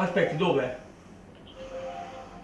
Aspetti, dove?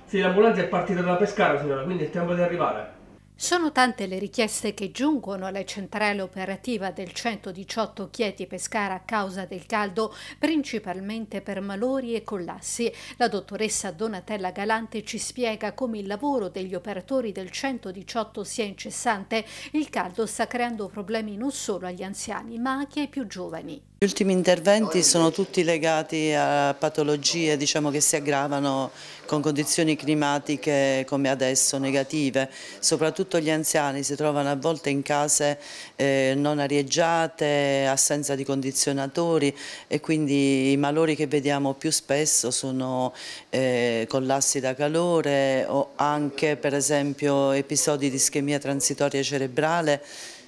Sì, l'ambulanza è partita da Pescara, signora, quindi è tempo di arrivare. Sono tante le richieste che giungono alla centrale operativa del 118 Chieti Pescara a causa del caldo, principalmente per malori e collassi. La dottoressa Donatella Galante ci spiega come il lavoro degli operatori del 118 sia incessante. Il caldo sta creando problemi non solo agli anziani, ma anche ai più giovani. Gli ultimi interventi sono tutti legati a patologie diciamo, che si aggravano con condizioni climatiche come adesso negative, soprattutto gli anziani si trovano a volte in case eh, non arieggiate, assenza di condizionatori e quindi i malori che vediamo più spesso sono eh, collassi da calore o anche per esempio episodi di ischemia transitoria cerebrale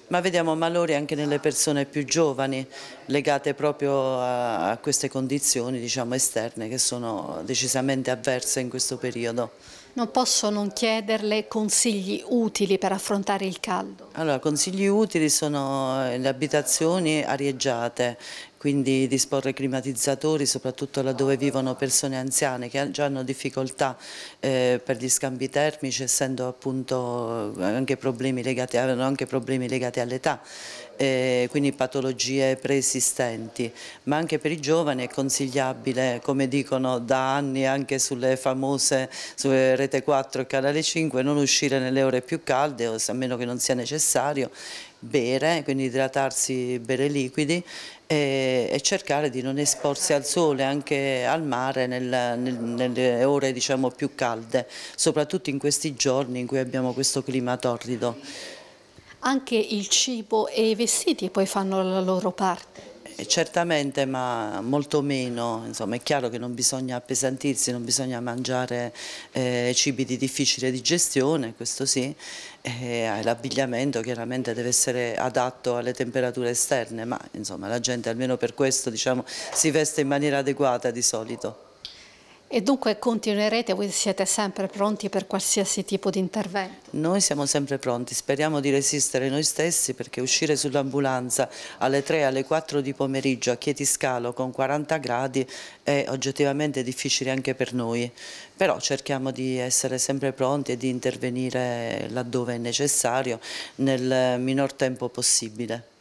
ma vediamo malori anche nelle persone più giovani legate proprio a, queste condizioni diciamo, esterne che sono decisamente avverse in questo periodo non posso non chiederle consigli utili per affrontare il caldo. Allora, consigli utili sono eh, le abitazioni arieggiate, quindi disporre climatizzatori soprattutto laddove vivono persone anziane che già hanno difficoltà eh, per gli scambi termici essendo appunto eh, anche problemi legati, avevano anche problemi legati all'età eh, quindi patologie preesistenti ma anche per i giovani è consigliabile come dicono da anni anche sulle famose sulle Rete 4 e Canale 5, non uscire nelle ore più calde, a meno che non sia necessario, bere, quindi idratarsi, bere liquidi e, e, cercare di non esporsi al sole, anche al mare, nel, nel, nelle ore diciamo, più calde, soprattutto in questi giorni in cui abbiamo questo clima torrido. Anche il cibo e i vestiti poi fanno la loro parte. Eh, certamente, ma molto meno. Insomma, è chiaro che non bisogna appesantirsi, non bisogna mangiare eh, cibi di difficile digestione, questo sì. Eh, l'abbigliamento chiaramente deve essere adatto alle temperature esterne, ma insomma, la gente almeno per questo diciamo, si veste in maniera adeguata di solito. E dunque continuerete, voi siete sempre pronti per qualsiasi tipo di intervento? Noi siamo sempre pronti, speriamo di resistere noi stessi perché uscire sull'ambulanza alle 3, alle 4 di pomeriggio a Chieti Scalo con 40 gradi è oggettivamente difficile anche per noi, però cerchiamo di essere sempre pronti e di intervenire laddove è necessario nel minor tempo possibile.